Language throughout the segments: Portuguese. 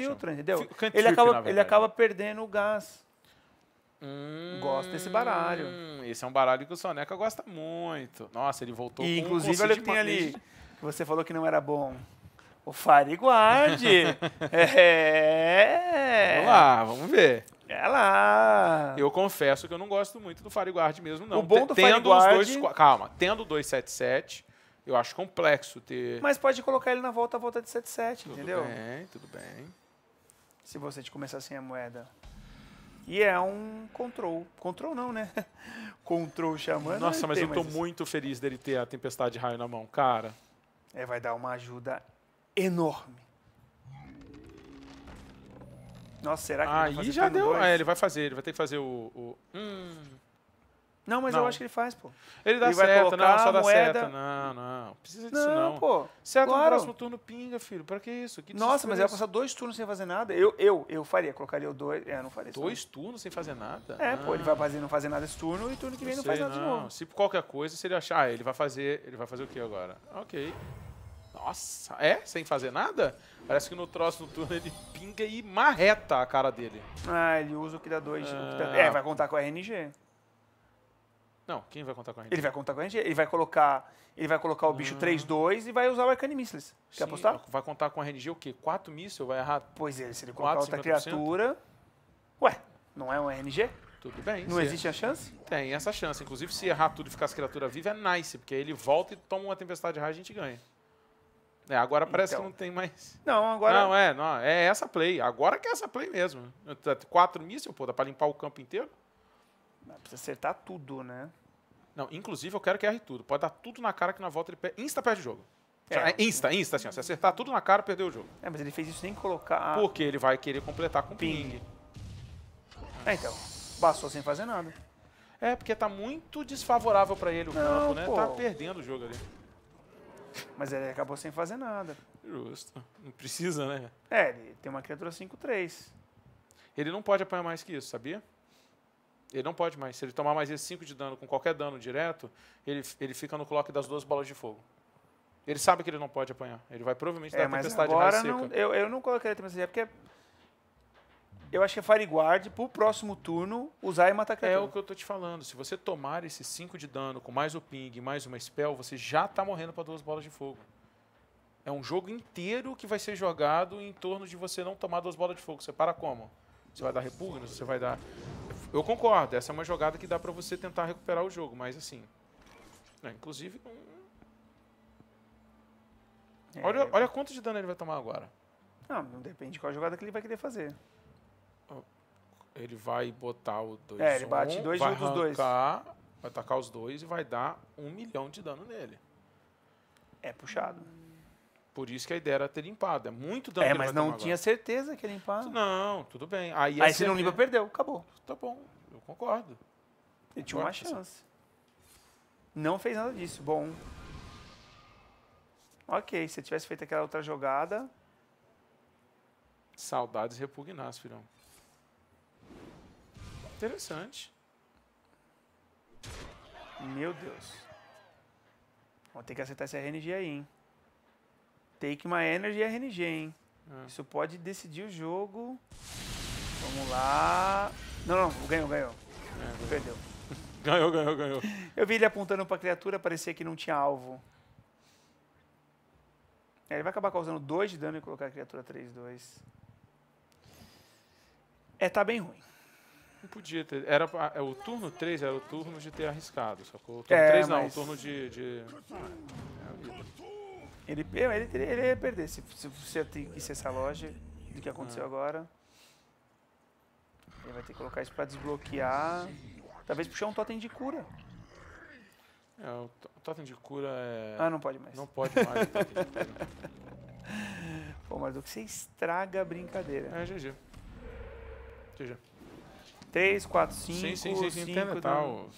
filtra, entendeu? ele, acaba, ele acaba perdendo o gás. Hum, gosto desse baralho. Esse é um baralho que o Soneca gosta muito. Nossa, ele voltou e, com Inclusive, um olha o que tem ali. Que você falou que não era bom. O Fire Guard. é. Vamos lá, vamos ver. É lá. Eu confesso que eu não gosto muito do Fire Guard mesmo, não. O bom do tendo Guard... Dois, calma, tendo 277, eu acho complexo ter. Mas pode colocar ele na volta a volta de 77, entendeu? Tudo bem, tudo bem se você te começar sem a moeda. E é um control. Control não, né? control chamando. Nossa, mas eu estou muito feliz dele ter a tempestade de raio na mão, cara. É, vai dar uma ajuda enorme. Nossa, será que Aí ele vai fazer já deu. Ah, ele vai fazer, ele vai ter que fazer o. o... Hum. Não, mas não. eu acho que ele faz, pô. Ele dá ele certo, não, só dá moeda... certo. Não, não. Precisa disso, não não. pô. Se é claro. no próximo turno, pinga, filho. Pra que isso? Que Nossa, mas eu ia passar dois turnos sem fazer nada. Eu, eu, eu faria. Colocaria o dois. É, não faria isso. Dois turnos sem fazer nada? É, ah. pô, ele vai ah. fazer, não fazer nada esse turno e turno que vem não, não faz nada não. de novo. Se por qualquer coisa, se ele achar, ah, ele vai fazer. Ele vai fazer o que agora? Ok. Nossa, é? Sem fazer nada? Parece que no próximo turno ele pinga e marreta a cara dele. Ah, ele usa o que dá dois. Ah. Que dá... Ah. É, vai contar com a RNG. Não, quem vai contar com a Ele vai contar com a RNG, ele vai colocar, ele vai colocar o bicho 3-2 ah. e vai usar o Arcane Missiles. Quer Sim, apostar? Vai contar com a RNG o quê? 4 mísseis? Vai errar? Pois é, se ele colocar outra 50%. criatura... Ué, não é um RNG? Tudo bem. Não é- existe é. a chance? Tem essa chance. Inclusive, se errar tudo e ficar as criaturas vivas, é nice, porque aí ele volta e toma uma tempestade de raio e a gente ganha. É, agora parece então. que não tem mais. Não, agora. Não, é, não, é essa play. Agora que é essa play mesmo. Quatro mísseis, pô, dá pra limpar o campo inteiro? Precisa acertar tudo, né? Não, inclusive eu quero que erre tudo. Pode dar tudo na cara que na volta ele perde. Insta perde o jogo. É. é. Insta, insta, assim, ó. Se acertar tudo na cara, perdeu o jogo. É, mas ele fez isso sem colocar. Porque ele vai querer completar com ping. ping. É, então. Passou sem fazer nada. É, porque tá muito desfavorável para ele o Não, campo, né? Pô. Tá perdendo o jogo ali. Mas ele acabou sem fazer nada. Justo. Não precisa, né? É, ele tem uma criatura 5-3. Ele não pode apanhar mais que isso, sabia? Ele não pode mais. Se ele tomar mais esse 5 de dano com qualquer dano direto, ele, ele fica no clock das duas bolas de fogo. Ele sabe que ele não pode apanhar. Ele vai provavelmente dar é, tempestade agora não, eu, eu não colocaria tempestade é porque eu acho que é Guard pro próximo turno usar e matar é criatura. É o que eu tô te falando. Se você tomar esse 5 de dano com mais o ping, e mais uma spell, você já tá morrendo para duas bolas de fogo. É um jogo inteiro que vai ser jogado em torno de você não tomar duas bolas de fogo. Você para como? Você vai dar repugnos? Você vai dar eu concordo, essa é uma jogada que dá para você tentar recuperar o jogo, mas assim. Né, inclusive. Um... É, olha, olha quanto de dano ele vai tomar agora. Não, não depende qual jogada que ele vai querer fazer. Oh, ele vai botar o 2 É, ele bate um, dois vai arrancar, dois. Vai atacar os dois e vai dar um milhão de dano nele. É puxado. Por isso que a ideia era ter limpado. É muito dano. É, mas não tinha certeza que ia limpar. Não, tudo bem. Aí, aí se não limpa, perdeu. Acabou. Tá bom, eu concordo. Ele tinha uma chance. Não fez nada disso. Bom. Ok, se tivesse feito aquela outra jogada. Saudades repugnadas, filhão. Interessante. Meu Deus. Vou ter que acertar esse RNG aí, hein? Take My Energy e é RNG, hein? Ah. Isso pode decidir o jogo. Vamos lá. Não, não, ganhou, ganhou. É, Perdeu. Ganhou, ganhou, ganhou. Eu vi ele apontando pra criatura, parecia que não tinha alvo. É, ele vai acabar causando 2 de dano e colocar a criatura 3, 2. É, tá bem ruim. Não podia ter. Era, é, o turno 3 era o turno de ter arriscado, sacou? O turno é, 3 não, mas... o turno de. de... Ah, é ele, ele, ele ia perder se, se você tem que ser essa loja do que aconteceu ah. agora. Ele vai ter que colocar isso pra desbloquear. Talvez puxar um totem de cura. É, o totem de cura é... Ah, não pode mais. Não pode mais o totem de cura. Pô, Marduk, você estraga a brincadeira. É, GG. GG. 3, 4, 5, sim, sim, sim, 5, 5 Netal,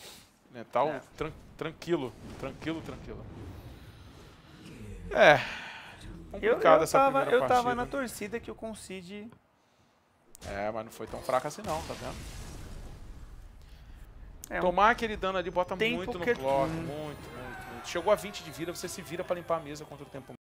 Netal é. tran tranquilo, tranquilo, tranquilo. É. Eu, eu tava, eu tava na torcida que o Concede. É, mas não foi tão fraca assim não, tá vendo? É, Tomar um... aquele dano ali bota muito no que... É muito, muito, muito. Chegou a 20 de vida, você se vira para limpar a mesa contra o tempo